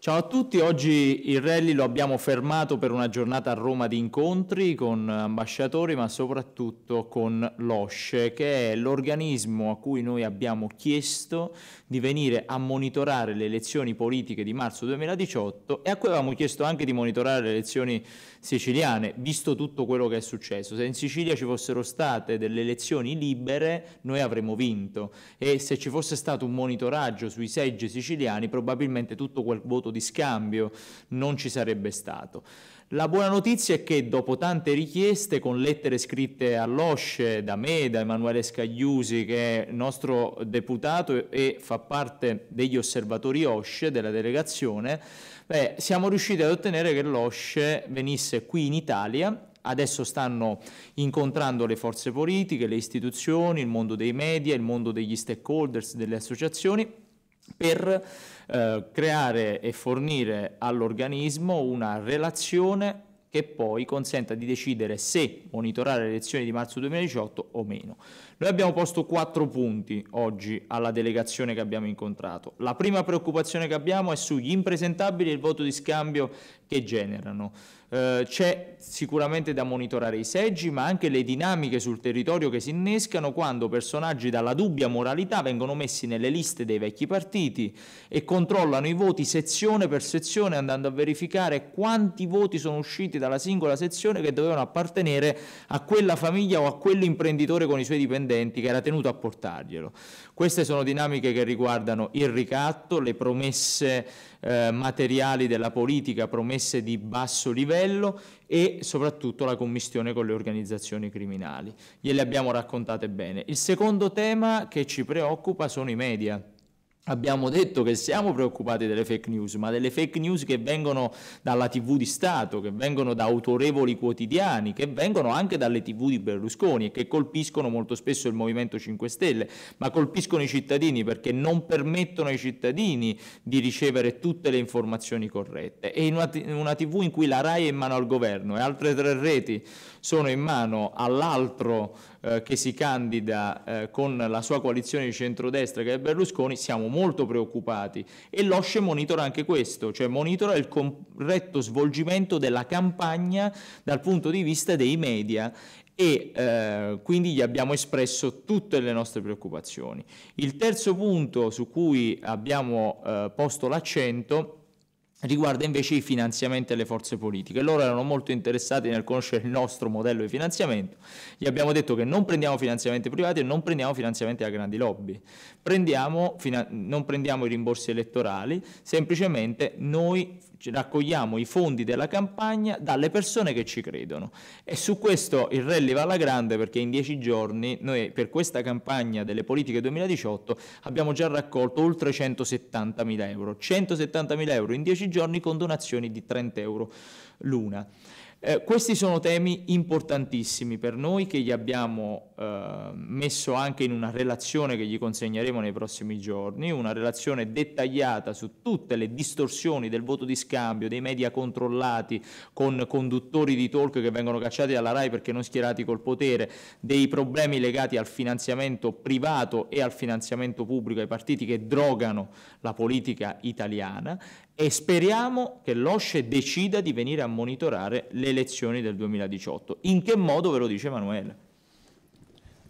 Ciao a tutti, oggi il rally lo abbiamo fermato per una giornata a Roma di incontri con ambasciatori ma soprattutto con l'OSCE che è l'organismo a cui noi abbiamo chiesto di venire a monitorare le elezioni politiche di marzo 2018 e a cui avevamo chiesto anche di monitorare le elezioni siciliane visto tutto quello che è successo. Se in Sicilia ci fossero state delle elezioni libere noi avremmo vinto e se ci fosse stato un monitoraggio sui seggi siciliani probabilmente tutto quel voto di di scambio non ci sarebbe stato. La buona notizia è che dopo tante richieste con lettere scritte all'OSCE, da me, da Emanuele Scagliusi che è nostro deputato e fa parte degli osservatori OSCE della delegazione, beh, siamo riusciti ad ottenere che l'OSCE venisse qui in Italia adesso stanno incontrando le forze politiche, le istituzioni, il mondo dei media, il mondo degli stakeholders, delle associazioni per eh, creare e fornire all'organismo una relazione che poi consenta di decidere se monitorare le elezioni di marzo 2018 o meno. Noi abbiamo posto quattro punti oggi alla delegazione che abbiamo incontrato. La prima preoccupazione che abbiamo è sugli impresentabili e il voto di scambio che generano. Eh, c'è sicuramente da monitorare i seggi, ma anche le dinamiche sul territorio che si innescano quando personaggi dalla dubbia moralità vengono messi nelle liste dei vecchi partiti e controllano i voti sezione per sezione andando a verificare quanti voti sono usciti iscritti dalla singola sezione che dovevano appartenere a quella famiglia o a quell'imprenditore con i suoi dipendenti che era tenuto a portarglielo. Queste sono dinamiche che riguardano il ricatto, le promesse eh, materiali della politica, promesse di basso livello e soprattutto la commistione con le organizzazioni criminali. Gliele abbiamo raccontate bene. Il secondo tema che ci preoccupa sono i media. Abbiamo detto che siamo preoccupati delle fake news, ma delle fake news che vengono dalla TV di Stato, che vengono da autorevoli quotidiani, che vengono anche dalle TV di Berlusconi e che colpiscono molto spesso il Movimento 5 Stelle, ma colpiscono i cittadini perché non permettono ai cittadini di ricevere tutte le informazioni corrette. E in una, TV in cui la RAI è in mano al governo e altre tre reti sono in mano all'altro eh, che si candida eh, con la sua coalizione di centrodestra che è Berlusconi, siamo molto molto preoccupati e l'OSCE monitora anche questo, cioè monitora il corretto svolgimento della campagna dal punto di vista dei media e eh, quindi gli abbiamo espresso tutte le nostre preoccupazioni. Il terzo punto su cui abbiamo eh, posto l'accento è riguarda invece i finanziamenti alle forze politiche. Loro erano molto interessati nel conoscere il nostro modello di finanziamento, gli abbiamo detto che non prendiamo finanziamenti privati e non prendiamo finanziamenti da grandi lobby, prendiamo, non prendiamo i rimborsi elettorali, semplicemente noi raccogliamo i fondi della campagna dalle persone che ci credono. E su questo il rally va alla grande perché in dieci giorni noi per questa campagna delle politiche 2018 abbiamo già raccolto oltre 170 mila euro. 170 mila euro in dieci giorni con donazioni di 30 euro l'una. Eh, questi sono temi importantissimi per noi che gli abbiamo eh, messo anche in una relazione che gli consegneremo nei prossimi giorni, una relazione dettagliata su tutte le distorsioni del voto di scambio, dei media controllati con conduttori di talk che vengono cacciati dalla RAI perché non schierati col potere, dei problemi legati al finanziamento privato e al finanziamento pubblico ai partiti che drogano la politica italiana e speriamo che l'OSCE decida di venire a monitorare le elezioni del 2018. In che modo ve lo dice Emanuele?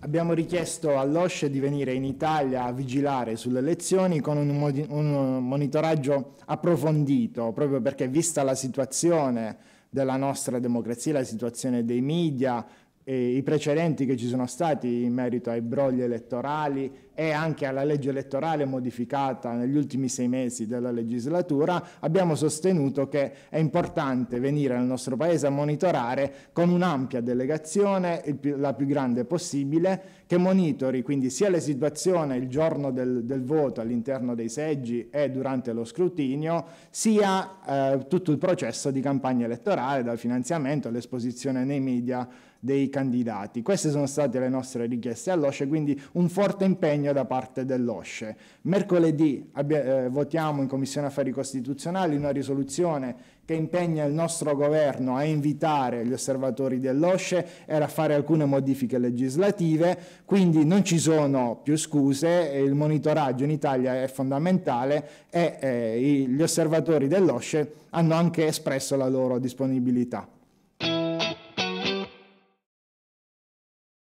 Abbiamo richiesto all'OSCE di venire in Italia a vigilare sulle elezioni con un, un monitoraggio approfondito, proprio perché vista la situazione della nostra democrazia, la situazione dei media, i precedenti che ci sono stati in merito ai brogli elettorali e anche alla legge elettorale modificata negli ultimi sei mesi della legislatura, abbiamo sostenuto che è importante venire nel nostro Paese a monitorare con un'ampia delegazione, più, la più grande possibile, che monitori quindi sia la situazione il giorno del, del voto all'interno dei seggi e durante lo scrutinio, sia eh, tutto il processo di campagna elettorale, dal finanziamento all'esposizione nei media dei candidati. Queste sono state le nostre richieste all'OSCE, quindi un forte impegno da parte dell'OSCE. Mercoledì abbia, eh, votiamo in Commissione Affari Costituzionali una risoluzione che impegna il nostro governo a invitare gli osservatori dell'OSCE e a fare alcune modifiche legislative, quindi non ci sono più scuse, il monitoraggio in Italia è fondamentale e eh, gli osservatori dell'OSCE hanno anche espresso la loro disponibilità.